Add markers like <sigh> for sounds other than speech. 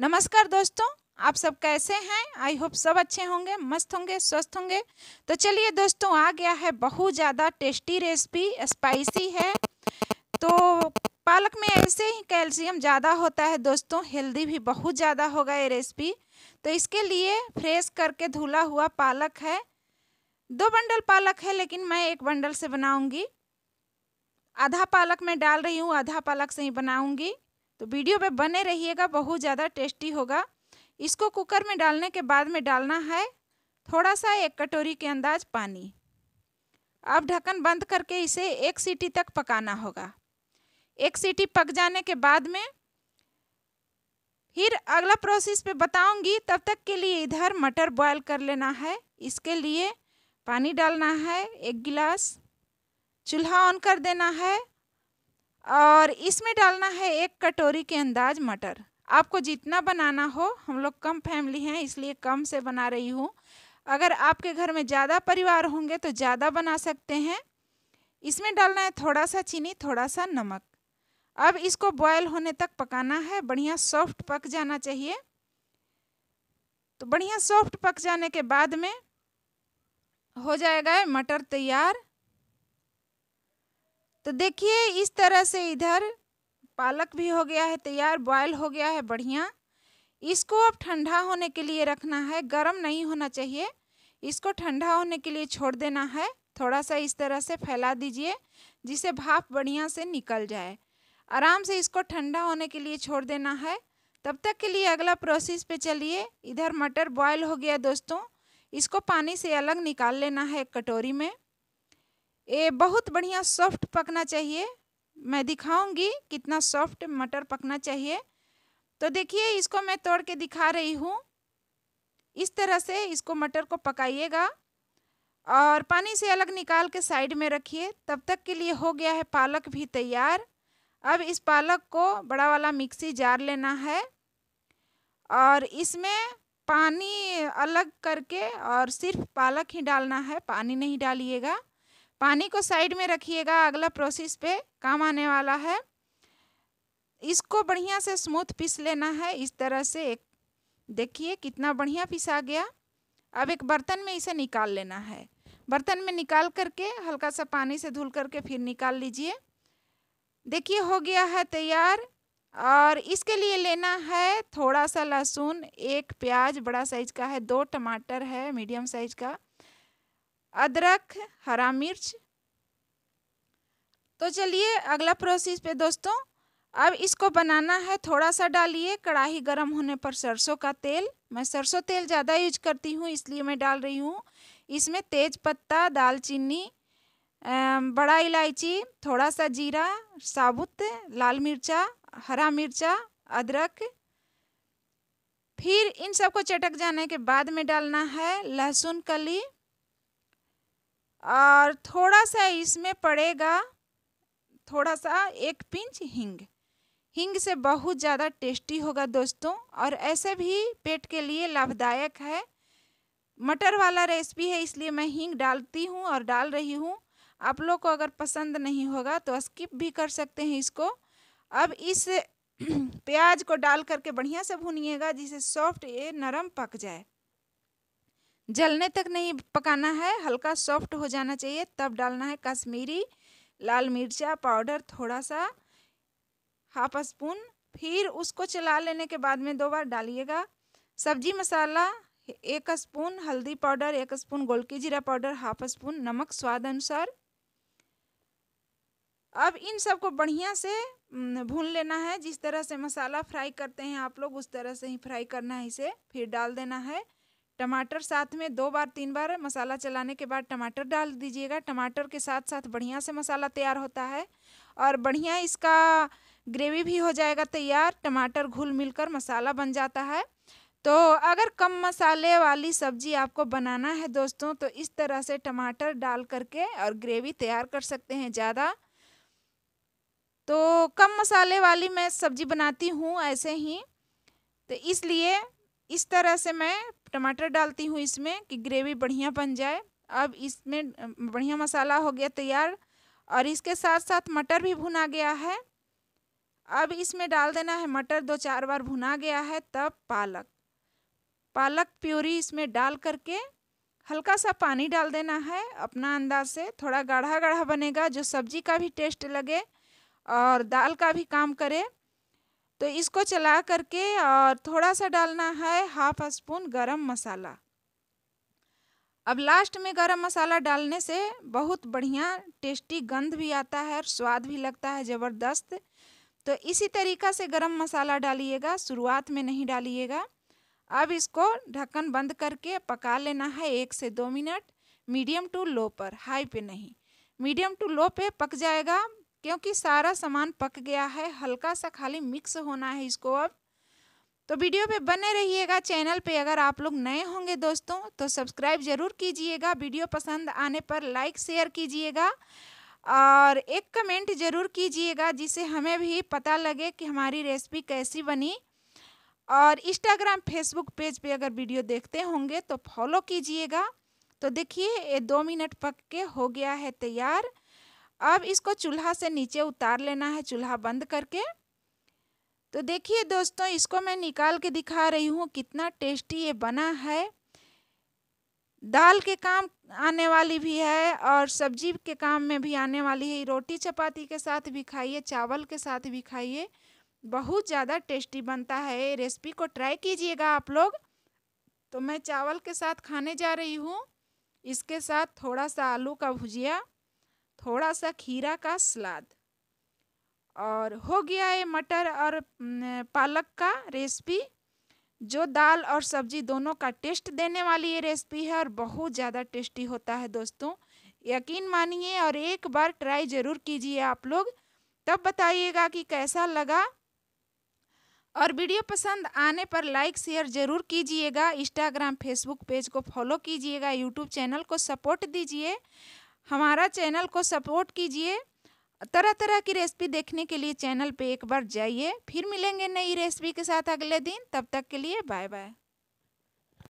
नमस्कार दोस्तों आप सब कैसे हैं आई होप सब अच्छे होंगे मस्त होंगे स्वस्थ होंगे तो चलिए दोस्तों आ गया है बहुत ज़्यादा टेस्टी रेसिपी स्पाइसी है तो पालक में ऐसे ही कैल्शियम ज़्यादा होता है दोस्तों हेल्दी भी बहुत ज़्यादा होगा ये रेसिपी तो इसके लिए फ्रेश करके धुला हुआ पालक है दो बंडल पालक है लेकिन मैं एक बंडल से बनाऊँगी आधा पालक मैं डाल रही हूँ आधा पालक से ही बनाऊँगी तो वीडियो में बने रहिएगा बहुत ज़्यादा टेस्टी होगा इसको कुकर में डालने के बाद में डालना है थोड़ा सा एक कटोरी के अंदाज पानी अब ढक्कन बंद करके इसे एक सीटी तक पकाना होगा एक सीटी पक जाने के बाद में फिर अगला प्रोसेस पे बताऊंगी तब तक के लिए इधर मटर बॉयल कर लेना है इसके लिए पानी डालना है एक गिलास चूल्हा ऑन कर देना है और इसमें डालना है एक कटोरी के अंदाज मटर आपको जितना बनाना हो हम लोग कम फैमिली हैं इसलिए कम से बना रही हूँ अगर आपके घर में ज़्यादा परिवार होंगे तो ज़्यादा बना सकते हैं इसमें डालना है थोड़ा सा चीनी थोड़ा सा नमक अब इसको बॉयल होने तक पकाना है बढ़िया सॉफ्ट पक जाना चाहिए तो बढ़िया सॉफ्ट पक जाने के बाद में हो जाएगा मटर तैयार तो देखिए इस तरह से इधर पालक भी हो गया है तैयार बॉयल हो गया है बढ़िया इसको अब ठंडा होने के लिए रखना है गर्म नहीं होना चाहिए इसको ठंडा होने के लिए छोड़ देना है थोड़ा सा इस तरह से फैला दीजिए जिसे भाप बढ़िया से निकल जाए आराम से इसको ठंडा होने के लिए छोड़ देना है तब तक के लिए अगला प्रोसेस पे चलिए इधर मटर बॉयल हो गया दोस्तों इसको पानी से अलग निकाल लेना है एक कटोरी में ये बहुत बढ़िया सॉफ्ट पकना चाहिए मैं दिखाऊंगी कितना सॉफ्ट मटर पकना चाहिए तो देखिए इसको मैं तोड़ के दिखा रही हूँ इस तरह से इसको मटर को पकाइएगा और पानी से अलग निकाल के साइड में रखिए तब तक के लिए हो गया है पालक भी तैयार अब इस पालक को बड़ा वाला मिक्सी जार लेना है और इसमें पानी अलग करके और सिर्फ पालक ही डालना है पानी नहीं डालिएगा पानी को साइड में रखिएगा अगला प्रोसेस पे काम आने वाला है इसको बढ़िया से स्मूथ पीस लेना है इस तरह से एक देखिए कितना बढ़िया पिसा गया अब एक बर्तन में इसे निकाल लेना है बर्तन में निकाल करके हल्का सा पानी से धुल करके फिर निकाल लीजिए देखिए हो गया है तैयार और इसके लिए लेना है थोड़ा सा लहसुन एक प्याज बड़ा साइज का है दो टमाटर है मीडियम साइज का अदरक हरा मिर्च तो चलिए अगला प्रोसेस पे दोस्तों अब इसको बनाना है थोड़ा सा डालिए कढ़ाई गर्म होने पर सरसों का तेल मैं सरसों तेल ज़्यादा यूज करती हूँ इसलिए मैं डाल रही हूँ इसमें तेज पत्ता दालचीनी बड़ा इलायची थोड़ा सा जीरा साबुत लाल मिर्चा हरा मिर्चा अदरक फिर इन सबको चटक जाने के बाद में डालना है लहसुन कली और थोड़ा सा इसमें पड़ेगा थोड़ा सा एक पिंच हींग हींग से बहुत ज़्यादा टेस्टी होगा दोस्तों और ऐसे भी पेट के लिए लाभदायक है मटर वाला रेसिपी है इसलिए मैं हींग डालती हूँ और डाल रही हूँ आप लोग को अगर पसंद नहीं होगा तो स्किप भी कर सकते हैं इसको अब इस <clears throat> प्याज को डाल करके बढ़िया से भूनिएगा जिसे सॉफ्ट ये नरम पक जाए जलने तक नहीं पकाना है हल्का सॉफ्ट हो जाना चाहिए तब डालना है कश्मीरी लाल मिर्चा पाउडर थोड़ा सा हाफ स्पून फिर उसको चला लेने के बाद में दो बार डालिएगा सब्जी मसाला एक स्पून हल्दी पाउडर एक स्पून गोलकी जीरा पाउडर हाफ स्पून नमक स्वाद अनुसार अब इन सबको बढ़िया से भून लेना है जिस तरह से मसाला फ्राई करते हैं आप लोग उस तरह से ही फ्राई करना है इसे फिर डाल देना है टमाटर साथ में दो बार तीन बार मसाला चलाने के बाद टमाटर डाल दीजिएगा टमाटर के साथ साथ बढ़िया से मसाला तैयार होता है और बढ़िया इसका ग्रेवी भी हो जाएगा तैयार टमाटर घुल मिलकर मसाला बन जाता है तो अगर कम मसाले वाली सब्जी आपको बनाना है दोस्तों तो इस तरह से टमाटर डाल करके और ग्रेवी तैयार कर सकते हैं ज़्यादा तो कम मसाले वाली मैं सब्जी बनाती हूँ ऐसे ही तो इसलिए इस तरह से मैं टमाटर डालती हूँ इसमें कि ग्रेवी बढ़िया बन जाए अब इसमें बढ़िया मसाला हो गया तैयार और इसके साथ साथ मटर भी भुना गया है अब इसमें डाल देना है मटर दो चार बार भुना गया है तब पालक पालक प्योरी इसमें डाल करके हल्का सा पानी डाल देना है अपना अंदाज से थोड़ा गाढ़ा गाढ़ा बनेगा जो सब्जी का भी टेस्ट लगे और दाल का भी काम करे तो इसको चला करके और थोड़ा सा डालना है हाफ स्पून गरम मसाला अब लास्ट में गरम मसाला डालने से बहुत बढ़िया टेस्टी गंध भी आता है और स्वाद भी लगता है ज़बरदस्त तो इसी तरीका से गरम मसाला डालिएगा शुरुआत में नहीं डालिएगा अब इसको ढक्कन बंद करके पका लेना है एक से दो मिनट मीडियम टू लो पर हाई पे नहीं मीडियम टू लो पे पक जाएगा क्योंकि सारा सामान पक गया है हल्का सा खाली मिक्स होना है इसको अब तो वीडियो पे बने रहिएगा चैनल पे अगर आप लोग नए होंगे दोस्तों तो सब्सक्राइब ज़रूर कीजिएगा वीडियो पसंद आने पर लाइक शेयर कीजिएगा और एक कमेंट ज़रूर कीजिएगा जिससे हमें भी पता लगे कि हमारी रेसिपी कैसी बनी और इंस्टाग्राम फेसबुक पेज पे अगर वीडियो देखते होंगे तो फॉलो कीजिएगा तो देखिए ये दो मिनट पक के हो गया है तैयार अब इसको चूल्हा से नीचे उतार लेना है चूल्हा बंद करके तो देखिए दोस्तों इसको मैं निकाल के दिखा रही हूँ कितना टेस्टी ये बना है दाल के काम आने वाली भी है और सब्जी के काम में भी आने वाली है रोटी चपाती के साथ भी खाइए चावल के साथ भी खाइए बहुत ज़्यादा टेस्टी बनता है ये रेसिपी को ट्राई कीजिएगा आप लोग तो मैं चावल के साथ खाने जा रही हूँ इसके साथ थोड़ा सा आलू का भुजिया थोड़ा सा खीरा का सलाद और हो गया ये मटर और पालक का रेसिपी जो दाल और सब्जी दोनों का टेस्ट देने वाली ये रेसिपी है और बहुत ज़्यादा टेस्टी होता है दोस्तों यकीन मानिए और एक बार ट्राई ज़रूर कीजिए आप लोग तब बताइएगा कि कैसा लगा और वीडियो पसंद आने पर लाइक शेयर ज़रूर कीजिएगा इंस्टाग्राम फेसबुक पेज को फॉलो कीजिएगा यूट्यूब चैनल को सपोर्ट दीजिए हमारा चैनल को सपोर्ट कीजिए तरह तरह की रेसिपी देखने के लिए चैनल पे एक बार जाइए फिर मिलेंगे नई रेसिपी के साथ अगले दिन तब तक के लिए बाय बाय